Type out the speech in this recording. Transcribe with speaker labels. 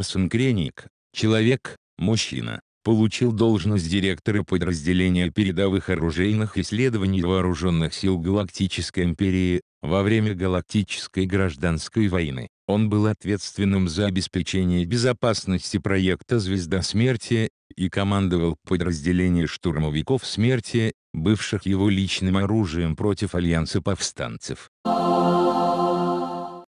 Speaker 1: Орсон Креник, человек, мужчина, получил должность директора подразделения передовых оружейных исследований вооруженных сил Галактической империи, во время Галактической гражданской войны. Он был ответственным за обеспечение безопасности проекта «Звезда смерти» и командовал подразделение штурмовиков смерти, бывших его личным оружием против Альянса повстанцев.